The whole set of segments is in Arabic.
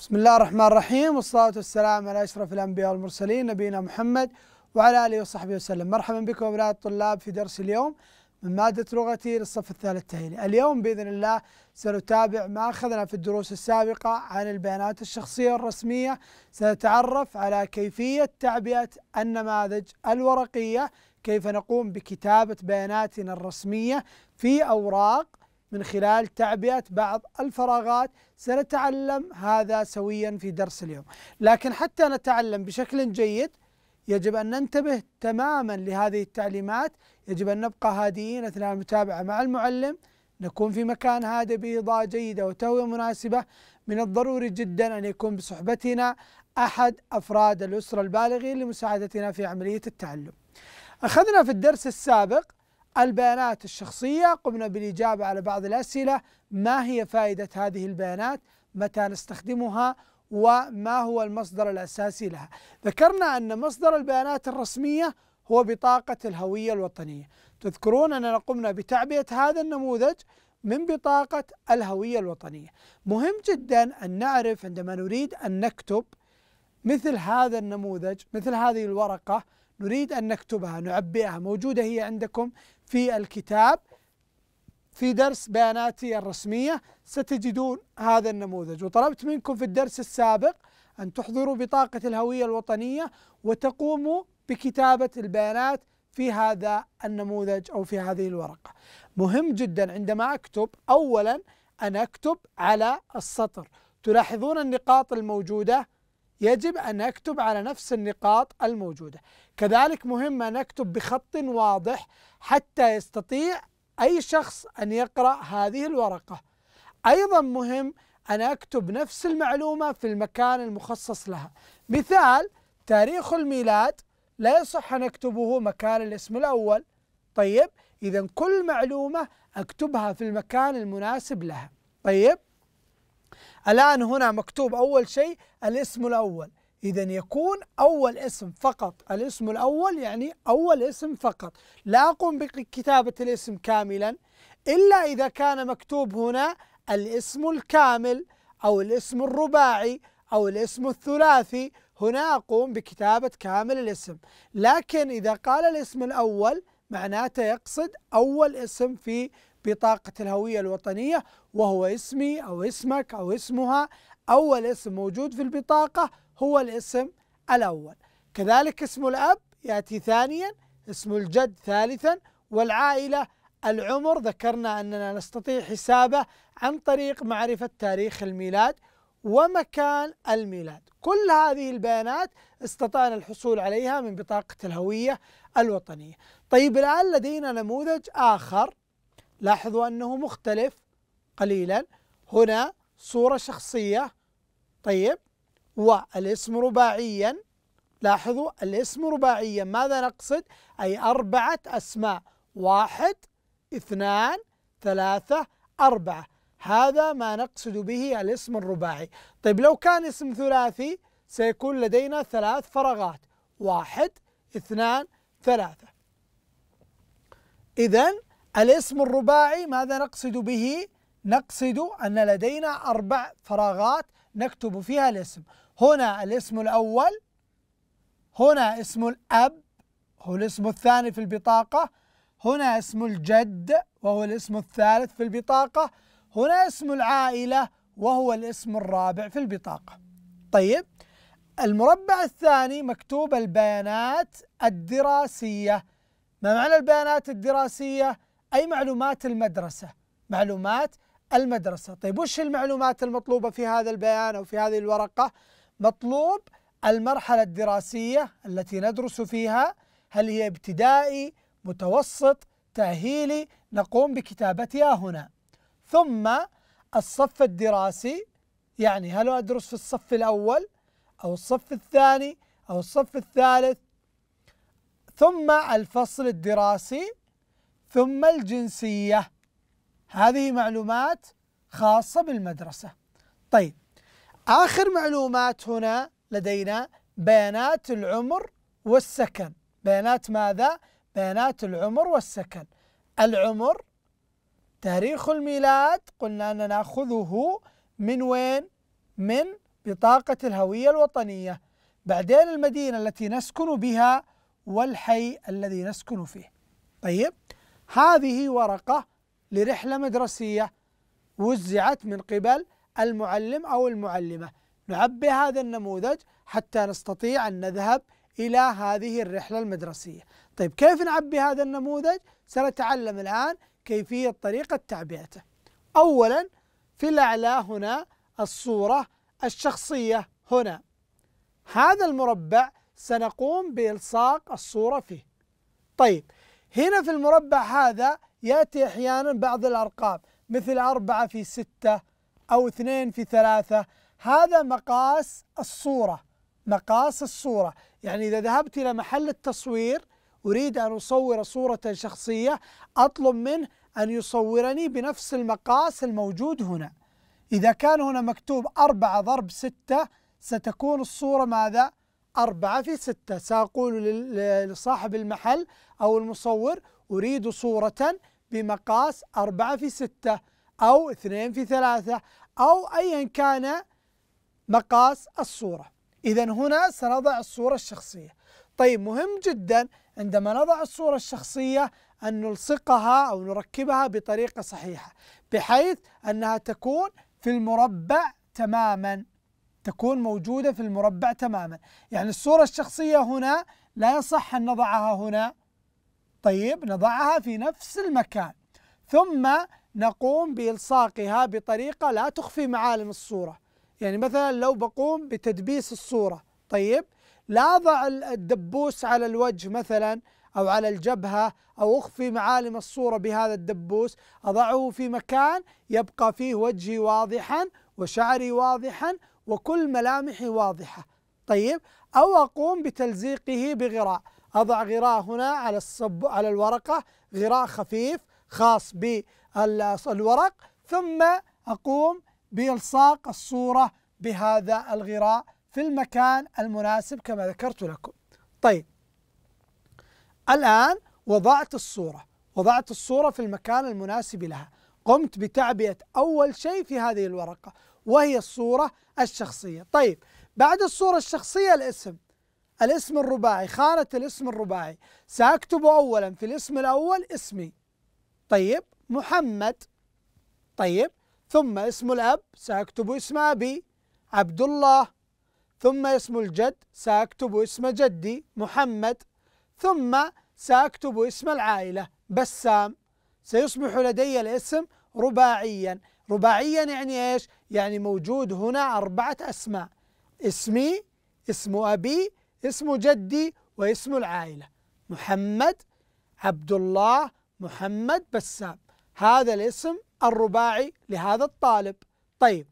بسم الله الرحمن الرحيم والصلاة والسلام على أشرف الأنبياء والمرسلين نبينا محمد وعلى آله وصحبه وسلم مرحبا بكم أبناء الطلاب في درس اليوم من مادة لغتي للصف الثالث تهيلي اليوم بإذن الله سنتابع ما أخذنا في الدروس السابقة عن البيانات الشخصية الرسمية سنتعرف على كيفية تعبئة النماذج الورقية كيف نقوم بكتابة بياناتنا الرسمية في أوراق من خلال تعبئة بعض الفراغات سنتعلم هذا سويا في درس اليوم لكن حتى نتعلم بشكل جيد يجب أن ننتبه تماما لهذه التعليمات يجب أن نبقى هادئين أثناء المتابعة مع المعلم نكون في مكان هادئ بإضاءة جيدة وتهوية مناسبة من الضروري جدا أن يكون بصحبتنا أحد أفراد الأسرة البالغين لمساعدتنا في عملية التعلم أخذنا في الدرس السابق البيانات الشخصية قمنا بالإجابة على بعض الأسئلة ما هي فائدة هذه البيانات متى نستخدمها وما هو المصدر الأساسي لها ذكرنا أن مصدر البيانات الرسمية هو بطاقة الهوية الوطنية تذكرون أننا قمنا بتعبئة هذا النموذج من بطاقة الهوية الوطنية مهم جدا أن نعرف عندما نريد أن نكتب مثل هذا النموذج مثل هذه الورقة نريد أن نكتبها نعبئها موجودة هي عندكم في الكتاب في درس بياناتي الرسمية ستجدون هذا النموذج وطلبت منكم في الدرس السابق أن تحضروا بطاقة الهوية الوطنية وتقوموا بكتابة البيانات في هذا النموذج أو في هذه الورقة مهم جدا عندما أكتب أولا أن أكتب على السطر تلاحظون النقاط الموجودة يجب أن أكتب على نفس النقاط الموجودة كذلك مهم أن أكتب بخط واضح حتى يستطيع أي شخص أن يقرأ هذه الورقة أيضا مهم أن أكتب نفس المعلومة في المكان المخصص لها مثال تاريخ الميلاد لا يصح أن أكتبه مكان الاسم الأول طيب إذا كل معلومة أكتبها في المكان المناسب لها طيب الآن هنا مكتوب أول شيء الاسم الأول إذا يكون أول اسم فقط الاسم الأول يعني أول اسم فقط لا أقوم بكتابة الاسم كاملا إلا إذا كان مكتوب هنا الاسم الكامل أو الاسم الرباعي أو الاسم الثلاثي هنا أقوم بكتابة كامل الاسم لكن إذا قال الاسم الأول معناته يقصد أول اسم في بطاقة الهوية الوطنية وهو اسمي أو اسمك أو اسمها أول اسم موجود في البطاقة هو الاسم الأول كذلك اسم الأب يأتي ثانيا اسم الجد ثالثا والعائلة العمر ذكرنا أننا نستطيع حسابه عن طريق معرفة تاريخ الميلاد ومكان الميلاد كل هذه البيانات استطعنا الحصول عليها من بطاقة الهوية الوطنية طيب الآن لدينا نموذج آخر لاحظوا أنه مختلف قليلا هنا صورة شخصية طيب والاسم رباعيا لاحظوا الاسم رباعيا ماذا نقصد أي أربعة أسماء واحد اثنان ثلاثة أربعة هذا ما نقصد به الاسم الرباعي طيب لو كان اسم ثلاثي سيكون لدينا ثلاث فراغات واحد اثنان ثلاثة إذا الاسم الرباعي ماذا نقصد به؟ نقصد أن لدينا أربع فراغات نكتب فيها الاسم هنا الاسم الأول هنا اسم الأب هو الاسم الثاني في البطاقة هنا اسم الجد وهو الاسم الثالث في البطاقة هنا اسم العائلة وهو الاسم الرابع في البطاقة طيب المربع الثاني مكتوب البيانات الدراسية ما معنى البيانات الدراسية؟ أي معلومات المدرسة معلومات المدرسة طيب وش المعلومات المطلوبة في هذا البيان أو في هذه الورقة مطلوب المرحلة الدراسية التي ندرس فيها هل هي ابتدائي متوسط تأهيلي نقوم بكتابتها هنا ثم الصف الدراسي يعني هل أدرس في الصف الأول أو الصف الثاني أو الصف الثالث ثم الفصل الدراسي ثم الجنسية هذه معلومات خاصة بالمدرسة طيب آخر معلومات هنا لدينا بيانات العمر والسكن بيانات ماذا؟ بيانات العمر والسكن العمر تاريخ الميلاد قلنا أننا نأخذه من وين؟ من بطاقة الهوية الوطنية بعدين المدينة التي نسكن بها والحي الذي نسكن فيه طيب هذه ورقة لرحلة مدرسية وزعت من قبل المعلم أو المعلمة نعبي هذا النموذج حتى نستطيع أن نذهب إلى هذه الرحلة المدرسية طيب كيف نعبي هذا النموذج؟ سنتعلم الآن كيفية طريقة تعبئته أولا في الأعلى هنا الصورة الشخصية هنا هذا المربع سنقوم بإلصاق الصورة فيه طيب هنا في المربع هذا يأتي أحيانا بعض الأرقام مثل أربعة في ستة أو اثنين في ثلاثة هذا مقاس الصورة مقاس الصورة يعني إذا ذهبت إلى محل التصوير أريد أن أصور صورة شخصية أطلب منه أن يصورني بنفس المقاس الموجود هنا إذا كان هنا مكتوب أربعة ضرب ستة ستكون الصورة ماذا؟ أربعة في ستة سأقول لصاحب المحل أو المصور أريد صورة بمقاس أربعة في ستة أو اثنين في ثلاثة أو أيا كان مقاس الصورة إذا هنا سنضع الصورة الشخصية طيب مهم جدا عندما نضع الصورة الشخصية أن نلصقها أو نركبها بطريقة صحيحة بحيث أنها تكون في المربع تماما تكون موجودة في المربع تماما يعني الصورة الشخصية هنا لا يصح أن نضعها هنا طيب نضعها في نفس المكان ثم نقوم بإلصاقها بطريقة لا تخفي معالم الصورة يعني مثلا لو بقوم بتدبيس الصورة طيب لا أضع الدبوس على الوجه مثلا أو على الجبهة أو أخفي معالم الصورة بهذا الدبوس أضعه في مكان يبقى فيه وجهي واضحا وشعري واضحا وكل ملامحي واضحة طيب أو أقوم بتلزيقه بغراء أضع غراء هنا على الصب على الورقة غراء خفيف خاص بالورق ثم أقوم بإلصاق الصورة بهذا الغراء في المكان المناسب كما ذكرت لكم طيب الآن وضعت الصورة وضعت الصورة في المكان المناسب لها قمت بتعبئة أول شيء في هذه الورقة وهي الصورة الشخصية طيب بعد الصورة الشخصية الاسم الاسم الرباعي خانة الاسم الرباعي سأكتب أولا في الاسم الأول اسمي طيب محمد طيب ثم اسم الأب سأكتب اسم أبي عبد الله ثم اسم الجد سأكتب اسم جدي محمد ثم سأكتب اسم العائلة بسام سيصبح لدي الاسم رباعيا رباعيا يعني ايش يعني موجود هنا أربعة أسماء اسمي اسم أبي اسم جدي واسم العائلة محمد عبد الله محمد بسام هذا الاسم الرباعي لهذا الطالب طيب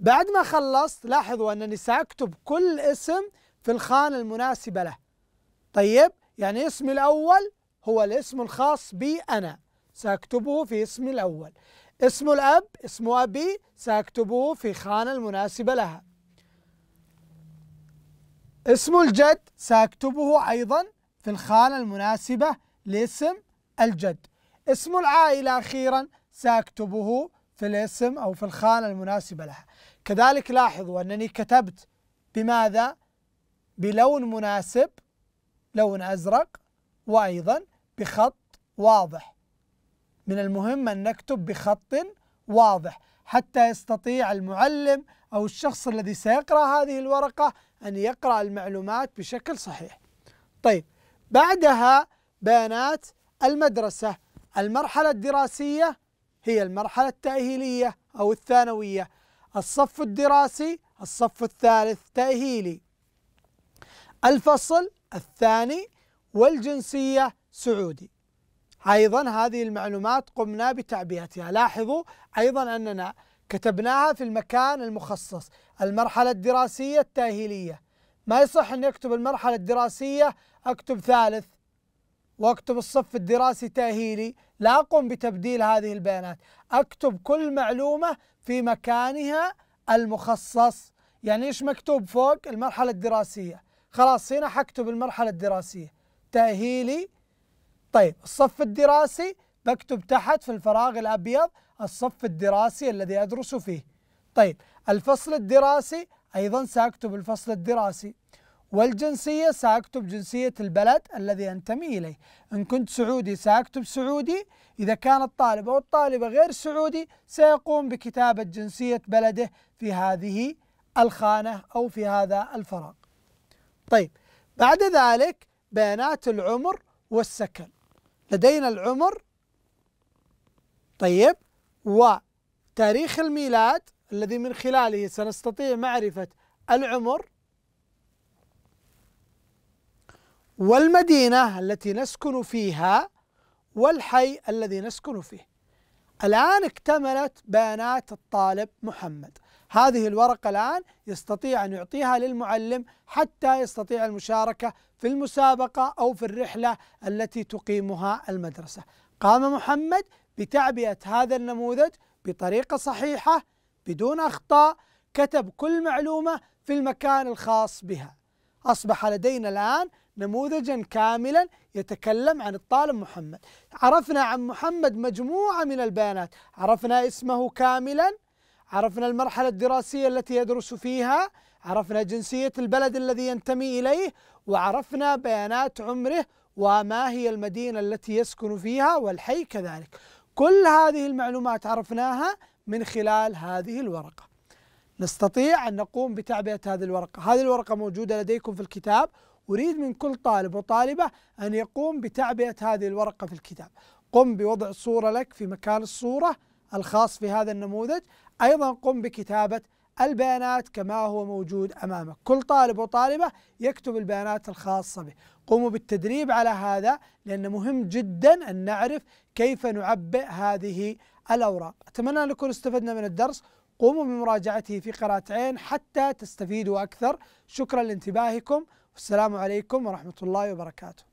بعد ما خلصت لاحظوا أنني سأكتب كل اسم في الخانة المناسبة له طيب يعني اسمي الأول هو الاسم الخاص بي أنا سأكتبه في اسمي الأول اسم الأب اسم أبي سأكتبه في خانة المناسبة لها اسم الجد سأكتبه أيضا في الخانة المناسبة لاسم الجد اسم العائلة أخيرا سأكتبه في الاسم أو في الخانة المناسبة لها كذلك لاحظوا أنني كتبت بماذا؟ بلون مناسب لون أزرق وأيضا بخط واضح من المهم أن نكتب بخط واضح حتى يستطيع المعلم أو الشخص الذي سيقرأ هذه الورقة أن يقرأ المعلومات بشكل صحيح طيب بعدها بيانات المدرسة المرحلة الدراسية هي المرحلة التأهيلية أو الثانوية الصف الدراسي الصف الثالث تأهيلي الفصل الثاني والجنسية سعودي أيضا هذه المعلومات قمنا بتعبئتها لاحظوا أيضا أننا كتبناها في المكان المخصص المرحلة الدراسية التأهيلية ما يصح أن أكتب المرحلة الدراسية أكتب ثالث واكتب الصف الدراسي تأهيلي لا أقوم بتبديل هذه البيانات أكتب كل معلومة في مكانها المخصص يعني إيش مكتوب فوق المرحلة الدراسية خلاص هنا حكتب المرحلة الدراسية تأهيلي طيب الصف الدراسي بكتب تحت في الفراغ الأبيض الصف الدراسي الذي أدرس فيه طيب الفصل الدراسي أيضا سأكتب الفصل الدراسي والجنسية سأكتب جنسية البلد الذي أنتمي إليه إن كنت سعودي سأكتب سعودي إذا كان الطالب أو الطالبة غير سعودي سيقوم بكتابة جنسية بلده في هذه الخانة أو في هذا الفراغ طيب بعد ذلك بيانات العمر والسكن لدينا العمر طيب وتاريخ الميلاد الذي من خلاله سنستطيع معرفة العمر والمدينة التي نسكن فيها والحي الذي نسكن فيه الآن اكتملت بيانات الطالب محمد هذه الورقة الآن يستطيع أن يعطيها للمعلم حتى يستطيع المشاركة في المسابقة أو في الرحلة التي تقيمها المدرسة قام محمد بتعبئة هذا النموذج بطريقة صحيحة بدون أخطاء كتب كل معلومة في المكان الخاص بها أصبح لدينا الآن نموذجا كاملا يتكلم عن الطالب محمد عرفنا عن محمد مجموعة من البيانات عرفنا اسمه كاملا عرفنا المرحلة الدراسية التي يدرس فيها عرفنا جنسية البلد الذي ينتمي إليه وعرفنا بيانات عمره وما هي المدينة التي يسكن فيها والحي كذلك كل هذه المعلومات عرفناها من خلال هذه الورقة نستطيع أن نقوم بتعبئة هذه الورقة هذه الورقة موجودة لديكم في الكتاب أريد من كل طالب وطالبة أن يقوم بتعبئة هذه الورقة في الكتاب قم بوضع صورة لك في مكان الصورة الخاص في هذا النموذج أيضا قم بكتابة البيانات كما هو موجود أمامك كل طالب وطالبة يكتب البيانات الخاصة به قوموا بالتدريب على هذا لأن مهم جدا أن نعرف كيف نعبئ هذه الأوراق أتمنى أن نكون استفدنا من الدرس قوموا بمراجعته في قراءة عين حتى تستفيدوا أكثر شكرا لانتباهكم والسلام عليكم ورحمة الله وبركاته